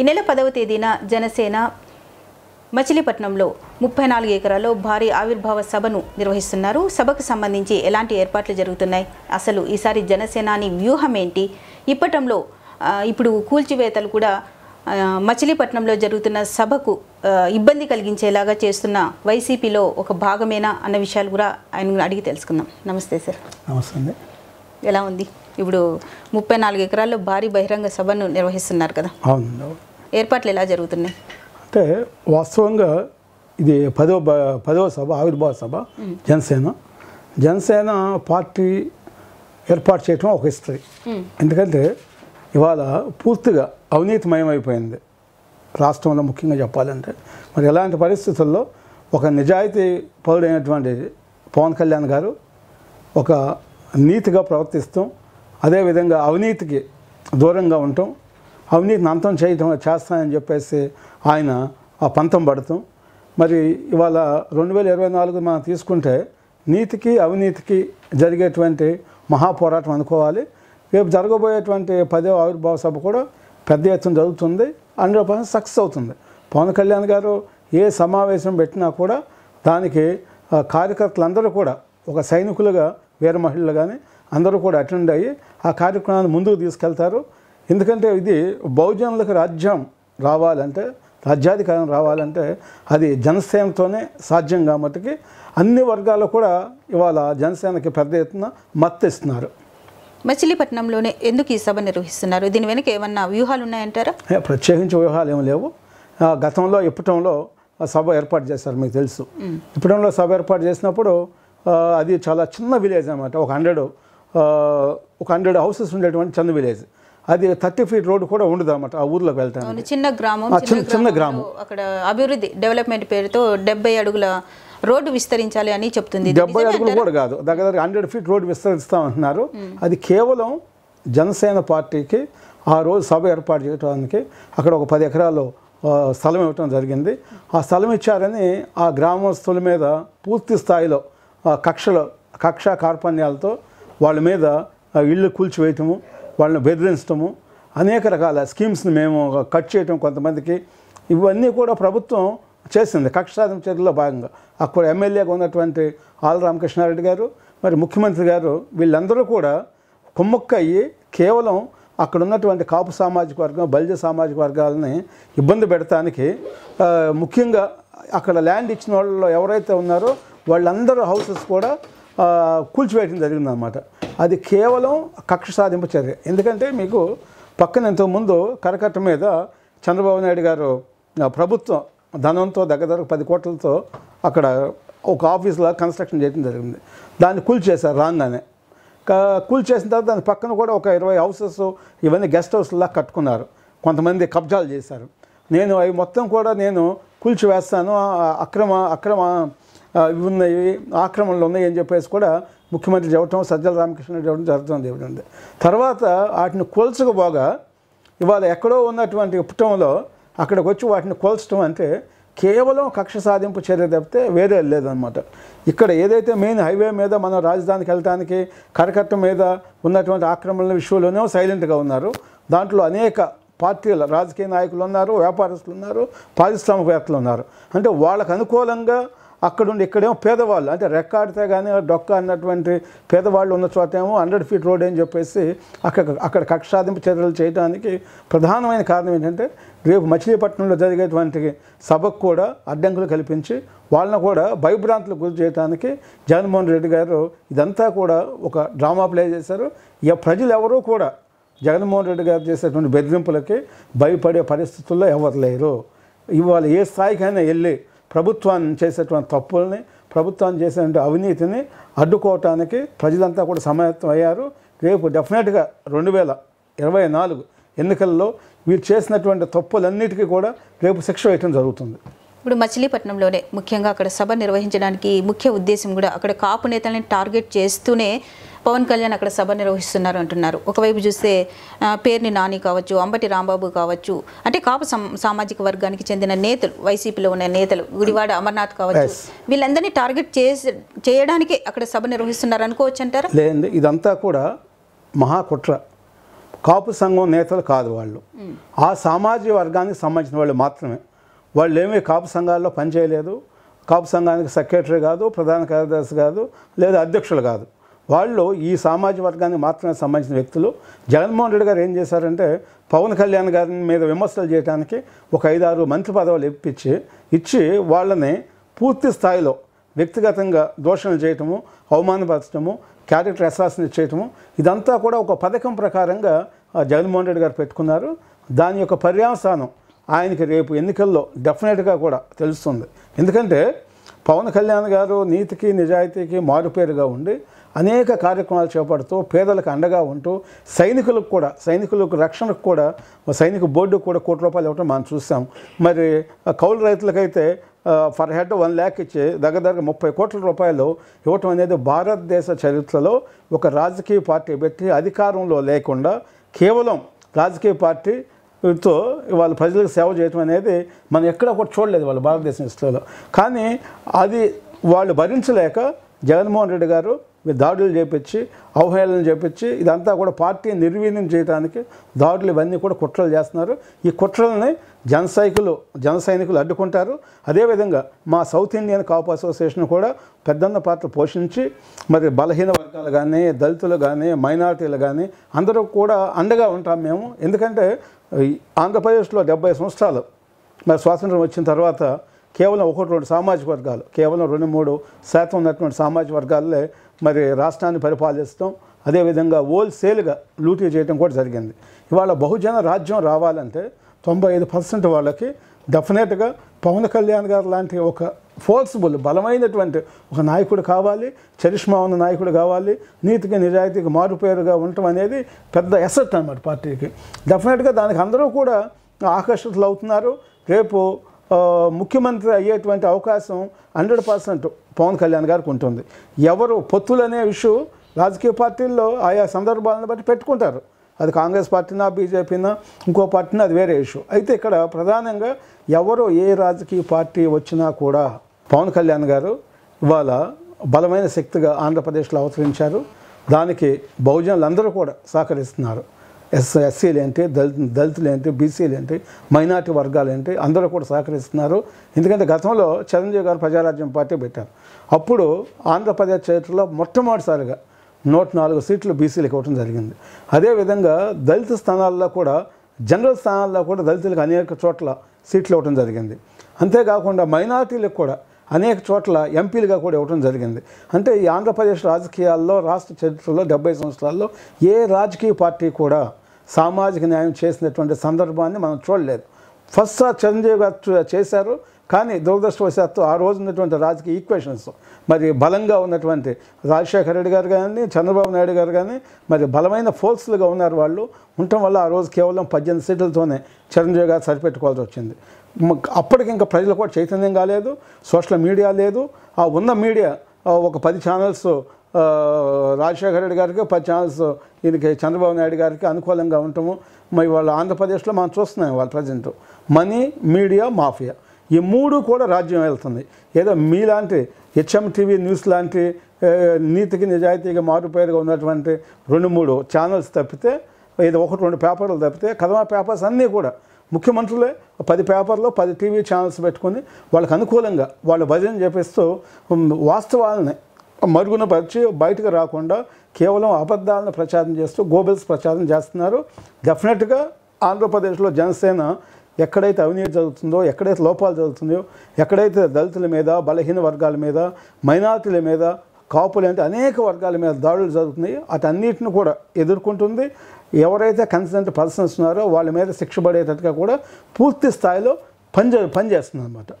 ఈ నెల పదవ తేదీన జనసేన మచిలీపట్నంలో ముప్పై నాలుగు ఎకరాల్లో భారీ ఆవిర్భావ సభను నిర్వహిస్తున్నారు సభకు సంబంధించి ఎలాంటి ఏర్పాట్లు జరుగుతున్నాయి అసలు ఈసారి జనసేనాని వ్యూహం ఏంటి ఇప్పటంలో ఇప్పుడు కూల్చివేతలు కూడా మచిలీపట్నంలో జరుగుతున్న సభకు ఇబ్బంది కలిగించేలాగా చేస్తున్న వైసీపీలో ఒక భాగమేనా అన్న విషయాలు కూడా ఆయన అడిగి తెలుసుకుందాం నమస్తే సార్ నమస్తే ఎలా ఉంది ఇప్పుడు ముప్పై నాలుగు ఎకరాల్లో భారీ బహిరంగ సభను నిర్వహిస్తున్నారు కదా అవును ఏర్పాట్లు ఎలా జరుగుతున్నాయి అంటే వాస్తవంగా ఇది పదవ పదవ సభ ఆవిర్భావ సభ జనసేన జనసేన పార్టీ ఏర్పాటు చేయటం ఒక హిస్టరీ ఎందుకంటే ఇవాళ పూర్తిగా అవినీతిమయమైపోయింది రాష్ట్రంలో ముఖ్యంగా చెప్పాలంటే మరి ఎలాంటి పరిస్థితుల్లో ఒక నిజాయితీ పౌరుడైనటువంటి పవన్ కళ్యాణ్ గారు ఒక నీతిగా ప్రవర్తిస్తాం అదేవిధంగా అవినీతికి దూరంగా ఉంటాం అవినీతిని అంతం చేయటం చేస్తానని చెప్పేసి ఆయన ఆ పంతం పడతాం మరి ఇవాళ రెండు వేల ఇరవై నాలుగు మనం తీసుకుంటే నీతికి అవినీతికి జరిగేటువంటి మహాపోరాటం అనుకోవాలి రేపు జరగబోయేటువంటి పదే ఆవిర్భావ సభ కూడా పెద్ద ఎత్తున జరుగుతుంది హండ్రెడ్ పర్సెంట్ సక్సెస్ అవుతుంది పవన్ కళ్యాణ్ గారు ఏ సమావేశం పెట్టినా కూడా దానికి కార్యకర్తలందరూ కూడా ఒక సైనికులుగా వీర మహిళలు కానీ అందరూ కూడా అటెండ్ అయ్యి ఆ కార్యక్రమాన్ని ముందుకు తీసుకెళ్తారు ఎందుకంటే ఇది బహుజనులకు రాజ్యం రావాలంటే రాజ్యాధికారం రావాలంటే అది జనసేనతోనే సాధ్యం కాబట్టి అన్ని వర్గాలు కూడా ఇవాళ జనసేనకి పెద్ద ఎత్తున మత్తిస్తున్నారు మచిలీపట్నంలోనే ఎందుకు ఈ సభ నిర్వహిస్తున్నారు దీని వెనుక ఏమన్నా వ్యూహాలు ఉన్నాయంటారా ప్రత్యేకించి వ్యూహాలు ఏమి లేవు గతంలో ఇప్పటంలో సభ ఏర్పాటు చేశారు మీకు తెలుసు ఇప్పటంలో సభ ఏర్పాటు చేసినప్పుడు అది చాలా చిన్న విలేజ్ అనమాట ఒక హండ్రెడ్ ఒక హండ్రెడ్ హౌసెస్ ఉండేటువంటి చిన్న విలేజ్ అది థర్టీ ఫీట్ రోడ్డు కూడా ఉండదు అనమాట ఆ ఊర్లోకి వెళ్తాను చిన్న గ్రామం చిన్న గ్రామం అక్కడ అభివృద్ధి డెవలప్మెంట్ పేరుతో డెబ్బై అడుగుల రోడ్డు విస్తరించాలి అని చెప్తుంది డెబ్బై అడుగులు కూడా కాదు దగ్గర దగ్గర హండ్రెడ్ ఫీట్ రోడ్డు విస్తరిస్తామంటున్నారు అది కేవలం జనసేన పార్టీకి ఆ రోజు సభ ఏర్పాటు చేయడానికి అక్కడ ఒక పది ఎకరాలు స్థలం ఇవ్వటం జరిగింది ఆ స్థలం ఇచ్చారని ఆ గ్రామస్తుల మీద పూర్తి స్థాయిలో కక్షలు కక్ష కార్పణ్యాలతో వాళ్ళ మీద ఇళ్ళు కూల్చివేయటము వాళ్ళని బెదిరించడము అనేక రకాల స్కీమ్స్ని మేము కట్ చేయటం కొంతమందికి ఇవన్నీ కూడా ప్రభుత్వం చేసింది కక్ష సాధన చర్యల్లో భాగంగా అక్కడ ఎమ్మెల్యేగా ఉన్నటువంటి ఆల్ రామకృష్ణారెడ్డి గారు మరి ముఖ్యమంత్రి గారు వీళ్ళందరూ కూడా కుమ్మక్కయ్యి కేవలం అక్కడ ఉన్నటువంటి కాపు సామాజిక వర్గం బలిజ సామాజిక వర్గాలని ఇబ్బంది పెడటానికి ముఖ్యంగా అక్కడ ల్యాండ్ ఇచ్చిన వాళ్ళలో ఎవరైతే ఉన్నారో వాళ్ళందరూ హౌసెస్ కూడా కూల్చివేయడం జరిగిందనమాట అది కేవలం కక్ష సాధింపు చర్య ఎందుకంటే మీకు పక్కన ఇంతకుముందు కరకట్ట మీద చంద్రబాబు నాయుడు గారు ప్రభుత్వం ధనంతో దగ్గర పది కోట్లతో అక్కడ ఒక ఆఫీస్లో కన్స్ట్రక్షన్ చేయడం జరిగింది దాన్ని చేశారు రాగానే చేసిన తర్వాత దాని పక్కన కూడా ఒక ఇరవై హౌసెస్ ఇవన్నీ గెస్ట్ హౌస్లా కట్టుకున్నారు కొంతమంది కబ్జాలు చేశారు నేను అవి మొత్తం కూడా నేను వేస్తాను అక్రమ అక్రమ ఇవి ఉన్నాయి ఆక్రమణలు ఉన్నాయి అని చెప్పేసి కూడా ముఖ్యమంత్రి చెప్పడం సజ్జల రామకృష్ణ చెప్పడం జరుగుతుంది ఇవ్వడం తర్వాత వాటిని కొలుచుకుపోగా ఇవాళ ఎక్కడో ఉన్నటువంటి పుట్టంలో అక్కడికి వచ్చి వాటిని కొల్చడం అంటే కేవలం కక్ష సాధింపు చర్య తప్పితే వేరే లేదనమాట ఇక్కడ ఏదైతే మెయిన్ హైవే మీద మనం రాజధానికి వెళ్ళటానికి కరకట్ట మీద ఉన్నటువంటి ఆక్రమణ విషయంలోనే సైలెంట్గా ఉన్నారు దాంట్లో అనేక పార్టీల రాజకీయ నాయకులు ఉన్నారు వ్యాపారస్తులు ఉన్నారు పారిశ్రామికవేత్తలు ఉన్నారు అంటే వాళ్ళకు అనుకూలంగా అక్కడుండి ఇక్కడేమో పేదవాళ్ళు అంటే రెక్కాడితే కానీ డొక్క అన్నటువంటి పేదవాళ్ళు ఉన్న చోట ఏమో హండ్రెడ్ ఫీట్ రోడ్ అని చెప్పేసి అక్కడ అక్కడ కక్షాదింపు చర్యలు చేయడానికి ప్రధానమైన కారణం ఏంటంటే రేపు మచిలీపట్నంలో జరిగేటువంటి సభకు కూడా అడ్డంకులు కల్పించి వాళ్ళని కూడా భయభ్రాంతులకు గురి చేయడానికి జగన్మోహన్ రెడ్డి గారు ఇదంతా కూడా ఒక డ్రామా ప్లే చేశారు ఇక ప్రజలు ఎవరూ కూడా జగన్మోహన్ రెడ్డి గారు చేసేటువంటి బెదిరింపులకి భయపడే పరిస్థితుల్లో ఎవరు లేరు ఇవాళ ఏ స్థాయికైనా వెళ్ళి ప్రభుత్వం చేసేటువంటి తప్పుల్ని ప్రభుత్వం చేసినటువంటి అవినీతిని అడ్డుకోవటానికి ప్రజలంతా కూడా సమాయత్తం అయ్యారు రేపు డెఫినెట్గా రెండు వేల ఇరవై నాలుగు ఎన్నికల్లో వీరు చేసినటువంటి తప్పులన్నిటికీ కూడా రేపు శిక్ష వేయటం జరుగుతుంది ఇప్పుడు మచిలీపట్నంలోనే ముఖ్యంగా అక్కడ సభ నిర్వహించడానికి ముఖ్య ఉద్దేశం కూడా అక్కడ కాపు నేతల్ని టార్గెట్ చేస్తూనే పవన్ కళ్యాణ్ అక్కడ సభ నిర్వహిస్తున్నారు అంటున్నారు ఒకవైపు చూస్తే పేర్ని నాని కావచ్చు అంబటి రాంబాబు కావచ్చు అంటే కాపు సామాజిక వర్గానికి చెందిన నేతలు వైసీపీలో ఉన్న నేతలు గుడివాడ అమర్నాథ్ కావచ్చు వీళ్ళందరినీ టార్గెట్ చేసి చేయడానికి అక్కడ సభ నిర్వహిస్తున్నారు అనుకోవచ్చు అంటారా లేదు ఇదంతా కూడా మహాకుట్ర కాపు సంఘం నేతలు కాదు వాళ్ళు ఆ సామాజిక వర్గానికి సంబంధించిన వాళ్ళు మాత్రమే వాళ్ళు ఏమీ కాపు సంఘాల్లో పనిచేయలేదు కాపు సంఘానికి సెక్రటరీ కాదు ప్రధాన కార్యదర్శి కాదు లేదా అధ్యక్షులు కాదు వాళ్ళు ఈ సామాజిక వర్గానికి మాత్రమే సంబంధించిన వ్యక్తులు జగన్మోహన్ రెడ్డి గారు ఏం చేశారంటే పవన్ కళ్యాణ్ గారి మీద విమర్శలు చేయడానికి ఒక ఐదారు మంత్రి పదవులు ఇప్పించి ఇచ్చి వాళ్ళని పూర్తి స్థాయిలో వ్యక్తిగతంగా దోషణలు చేయటము అవమానపరచడము క్యారెక్టర్ అసాసినేట్ చేయటము ఇదంతా కూడా ఒక పథకం ప్రకారంగా జగన్మోహన్ రెడ్డి గారు పెట్టుకున్నారు దాని యొక్క పర్యావసానం ఆయనకి రేపు ఎన్నికల్లో డెఫినెట్గా కూడా తెలుస్తుంది ఎందుకంటే పవన్ కళ్యాణ్ గారు నీతికి నిజాయితీకి మారుపేరుగా ఉండి అనేక కార్యక్రమాలు చేపడుతూ పేదలకు అండగా ఉంటూ సైనికులకు కూడా సైనికులకు రక్షణకు కూడా సైనిక బోర్డుకు కూడా కోటి రూపాయలు ఇవ్వటం మనం చూసాం మరి కౌలు రైతులకైతే ఫర్ హెడ్ వన్ ల్యాక్ ఇచ్చి దగ్గర దగ్గర ముప్పై కోట్ల రూపాయలు ఇవ్వటం అనేది భారతదేశ చరిత్రలో ఒక రాజకీయ పార్టీ పెట్టి అధికారంలో లేకుండా కేవలం రాజకీయ పార్టీ తో వాళ్ళు ప్రజలకు సేవ చేయటం అనేది మనం ఎక్కడ ఒకటి చూడలేదు వాళ్ళు భారతదేశం హిస్టరీలో కానీ అది వాళ్ళు భరించలేక జగన్మోహన్ రెడ్డి గారు దాడులు చేపించి అవహేళన చేపించి ఇదంతా కూడా పార్టీ నిర్వీర్యం చేయడానికి దాడులు ఇవన్నీ కూడా కుట్రలు చేస్తున్నారు ఈ కుట్రలని సైకులు జన సైనికులు అడ్డుకుంటారు అదేవిధంగా మా సౌత్ ఇండియన్ కాపు అసోసియేషన్ కూడా పెద్దన్న పాత్ర పోషించి మరి బలహీన వర్గాలు కానీ దళితులు కానీ మైనారిటీలు కానీ అందరూ కూడా అండగా ఉంటాం మేము ఎందుకంటే ఆంధ్రప్రదేశ్లో డెబ్బై సంవత్సరాలు మరి స్వాతంత్రం వచ్చిన తర్వాత కేవలం ఒకటి రెండు సామాజిక వర్గాలు కేవలం రెండు మూడు శాతం ఉన్నటువంటి సామాజిక వర్గాలే మరి రాష్ట్రాన్ని పరిపాలిస్తాం అదేవిధంగా హోల్సేల్గా లూటీ చేయడం కూడా జరిగింది ఇవాళ బహుజన రాజ్యం రావాలంటే తొంభై ఐదు పర్సెంట్ వాళ్ళకి డెఫినెట్గా పవన్ కళ్యాణ్ గారు లాంటి ఒక ఫోర్సబుల్ బలమైనటువంటి ఒక నాయకుడు కావాలి చరిష్మా ఉన్న నాయకుడు కావాలి నీతికి నిజాయితీకి మారుపేరుగా ఉండటం అనేది పెద్ద ఎసెట్ అనమాట పార్టీకి డెఫినెట్గా దానికి అందరూ కూడా ఆకర్షితులు అవుతున్నారు రేపు ముఖ్యమంత్రి అయ్యేటువంటి అవకాశం హండ్రెడ్ పర్సెంట్ పవన్ కళ్యాణ్ గారికి ఉంటుంది ఎవరు పొత్తులు అనే ఇష్యూ రాజకీయ పార్టీల్లో ఆయా సందర్భాలను బట్టి పెట్టుకుంటారు అది కాంగ్రెస్ పార్టీనా బీజేపీనా ఇంకో పార్టీనా అది వేరే ఇష్యూ అయితే ఇక్కడ ప్రధానంగా ఎవరు ఏ రాజకీయ పార్టీ వచ్చినా కూడా పవన్ కళ్యాణ్ గారు ఇవాళ బలమైన శక్తిగా ఆంధ్రప్రదేశ్లో అవతరించారు దానికి అందరూ కూడా సహకరిస్తున్నారు ఎస్ ఎస్సీలు ఏంటి దళిత దళితులు ఏంటి బీసీలు ఏంటి మైనార్టీ వర్గాలు ఏంటి అందరూ కూడా సహకరిస్తున్నారు ఎందుకంటే గతంలో చిరంజీవి గారు ప్రజారాజ్యం పార్టీ పెట్టారు అప్పుడు ఆంధ్రప్రదేశ్ చరిత్రలో మొట్టమొదటిసారిగా నూట నాలుగు సీట్లు బీసీలకు ఇవ్వడం జరిగింది అదేవిధంగా దళిత స్థానాల్లో కూడా జనరల్ స్థానాల్లో కూడా దళితులకు అనేక చోట్ల సీట్లు ఇవ్వడం జరిగింది అంతేకాకుండా మైనార్టీలకు కూడా అనేక చోట్ల ఎంపీలుగా కూడా ఇవ్వడం జరిగింది అంటే ఈ ఆంధ్రప్రదేశ్ రాజకీయాల్లో రాష్ట్ర చరిత్రలో డెబ్బై సంవత్సరాల్లో ఏ రాజకీయ పార్టీ కూడా సామాజిక న్యాయం చేసినటువంటి సందర్భాన్ని మనం చూడలేదు ఫస్ట్ సార్ చిరంజీవి గారు చేశారు కానీ దురదృష్టవశాత్తు ఆ రోజు ఉన్నటువంటి రాజకీయ ఈక్వేషన్స్ మరి బలంగా ఉన్నటువంటి రాజశేఖర రెడ్డి గారు కానీ చంద్రబాబు నాయుడు గారు కానీ మరి బలమైన ఫోర్స్లుగా ఉన్నారు వాళ్ళు ఉండటం వల్ల ఆ రోజు కేవలం పద్దెనిమిది సీట్లతోనే చిరంజీవి గారు సరిపెట్టుకోవాల్సి వచ్చింది అప్పటికి ఇంకా ప్రజలు కూడా చైతన్యం కాలేదు సోషల్ మీడియా లేదు ఆ ఉన్న మీడియా ఒక పది ఛానల్స్ రాజశేఖర రెడ్డి గారికి పది ఛానల్స్ ఈయనకి చంద్రబాబు నాయుడు గారికి అనుకూలంగా ఉంటాము మరి వాళ్ళ ఆంధ్రప్రదేశ్లో మనం చూస్తున్నాం వాళ్ళ ప్రజెంట్ మనీ మీడియా మాఫియా ఈ మూడు కూడా రాజ్యం వెళ్తుంది ఏదో మీలాంటి హెచ్ఎంటీవీ న్యూస్ లాంటి నీతికి నిజాయితీగా మారుపేరుగా ఉన్నటువంటి రెండు మూడు ఛానల్స్ తప్పితే ఏదో ఒకటి రెండు పేపర్లు తప్పితే కథమా పేపర్స్ అన్నీ కూడా ముఖ్యమంత్రులే పది పేపర్లో పది టీవీ ఛానల్స్ పెట్టుకొని వాళ్ళకి అనుకూలంగా వాళ్ళ భజన చేపిస్తూ వాస్తవాలని మరుగున పరిచి బయటకు రాకుండా కేవలం అబద్ధాలను ప్రచారం చేస్తూ గోబెల్స్ ప్రచారం చేస్తున్నారు డెఫినెట్గా ఆంధ్రప్రదేశ్లో జనసేన ఎక్కడైతే అవినీతి జరుగుతుందో ఎక్కడైతే లోపాలు జరుగుతుందో ఎక్కడైతే దళితుల మీద బలహీన వర్గాల మీద మైనార్టీల మీద కాపులు అంటే అనేక వర్గాల మీద దాడులు జరుగుతున్నాయి అటు అన్నిటిని కూడా ఎదుర్కొంటుంది ఎవరైతే కన్సర్న్ పర్సన్స్ ఉన్నారో వాళ్ళ మీద శిక్ష పడేటట్టుగా కూడా పూర్తి స్థాయిలో పని పనిచేస్తుంది అనమాట